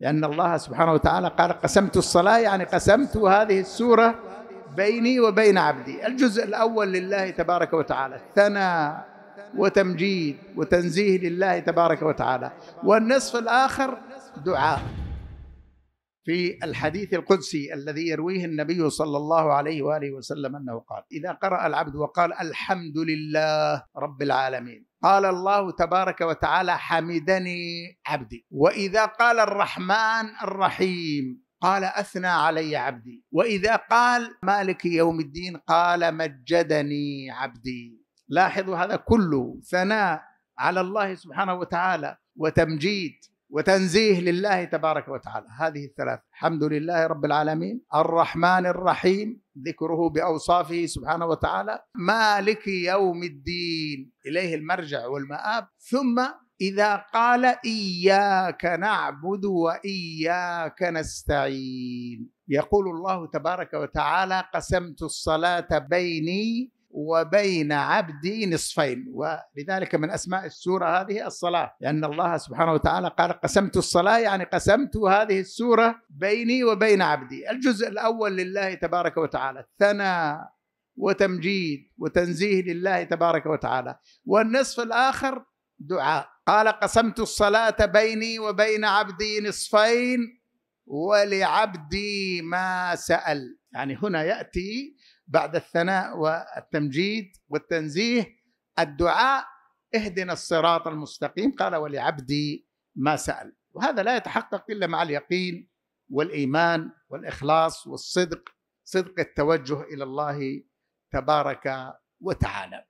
لأن الله سبحانه وتعالى قال قسمت الصلاة يعني قسمت هذه السورة بيني وبين عبدي الجزء الأول لله تبارك وتعالى ثناء وتمجيد وتنزيه لله تبارك وتعالى والنصف الآخر دعاء في الحديث القدسي الذي يرويه النبي صلى الله عليه واله وسلم انه قال: اذا قرأ العبد وقال الحمد لله رب العالمين، قال الله تبارك وتعالى حمدني عبدي، واذا قال الرحمن الرحيم قال اثنى علي عبدي، واذا قال مالك يوم الدين قال مجدني عبدي. لاحظوا هذا كله ثناء على الله سبحانه وتعالى وتمجيد وتنزيه لله تبارك وتعالى هذه الثلاث الحمد لله رب العالمين الرحمن الرحيم ذكره بأوصافه سبحانه وتعالى مالك يوم الدين إليه المرجع والمآب ثم إذا قال إياك نعبد وإياك نستعين يقول الله تبارك وتعالى قسمت الصلاة بيني وبين عبدي نصفين ولذلك من اسماء السوره هذه الصلاه لان الله سبحانه وتعالى قال قسمت الصلاه يعني قسمت هذه السوره بيني وبين عبدي الجزء الاول لله تبارك وتعالى الثناء وتمجيد وتنزيه لله تبارك وتعالى والنصف الاخر دعاء قال قسمت الصلاه بيني وبين عبدي نصفين ولعبدي ما سال يعني هنا ياتي بعد الثناء والتمجيد والتنزيه الدعاء اهدنا الصراط المستقيم قال ولعبدي ما سأل وهذا لا يتحقق إلا مع اليقين والإيمان والإخلاص والصدق صدق التوجه إلى الله تبارك وتعالى